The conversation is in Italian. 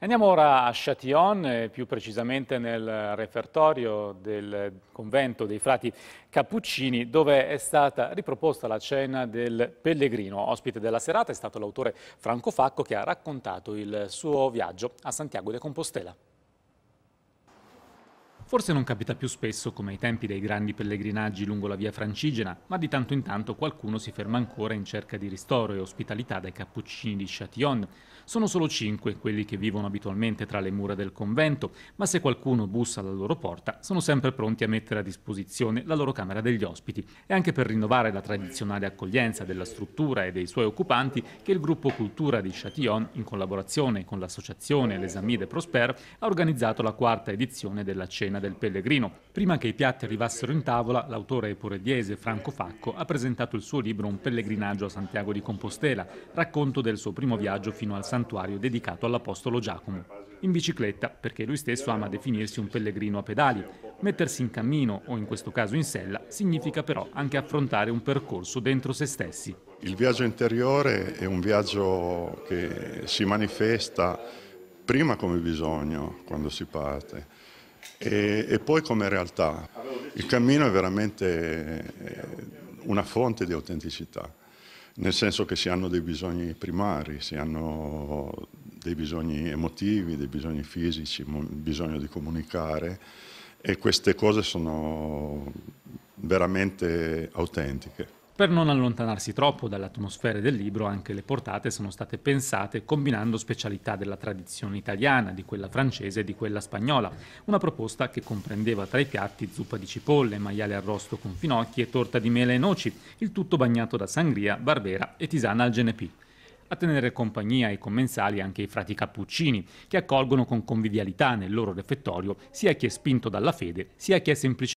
Andiamo ora a Châtillon, eh, più precisamente nel refertorio del convento dei frati Cappuccini, dove è stata riproposta la cena del pellegrino. Ospite della serata è stato l'autore Franco Facco che ha raccontato il suo viaggio a Santiago de Compostela. Forse non capita più spesso come ai tempi dei grandi pellegrinaggi lungo la via francigena, ma di tanto in tanto qualcuno si ferma ancora in cerca di ristoro e ospitalità dai cappuccini di Châtillon. Sono solo cinque quelli che vivono abitualmente tra le mura del convento, ma se qualcuno bussa alla loro porta, sono sempre pronti a mettere a disposizione la loro camera degli ospiti. È anche per rinnovare la tradizionale accoglienza della struttura e dei suoi occupanti che il gruppo Cultura di Châtillon, in collaborazione con l'associazione Les Amis de Prosper, ha organizzato la quarta edizione della cena Cena del Pellegrino. Prima che i piatti arrivassero in tavola, l'autore porediese Franco Facco ha presentato il suo libro Un pellegrinaggio a Santiago di Compostela, racconto del suo primo viaggio fino al santuario dedicato all'Apostolo Giacomo. In bicicletta, perché lui stesso ama definirsi un pellegrino a pedali. Mettersi in cammino, o in questo caso in sella, significa però anche affrontare un percorso dentro se stessi. Il viaggio interiore è un viaggio che si manifesta prima come bisogno quando si parte e, e poi come realtà, il cammino è veramente eh, una fonte di autenticità, nel senso che si hanno dei bisogni primari, si hanno dei bisogni emotivi, dei bisogni fisici, bisogno di comunicare e queste cose sono veramente autentiche. Per non allontanarsi troppo dall'atmosfera del libro, anche le portate sono state pensate combinando specialità della tradizione italiana, di quella francese e di quella spagnola. Una proposta che comprendeva tra i piatti zuppa di cipolle, maiale arrosto con finocchi e torta di mele e noci, il tutto bagnato da sangria, barbera e tisana al genepì a tenere compagnia ai commensali anche i frati cappuccini, che accolgono con convivialità nel loro refettorio sia chi è spinto dalla fede, sia chi è semplicemente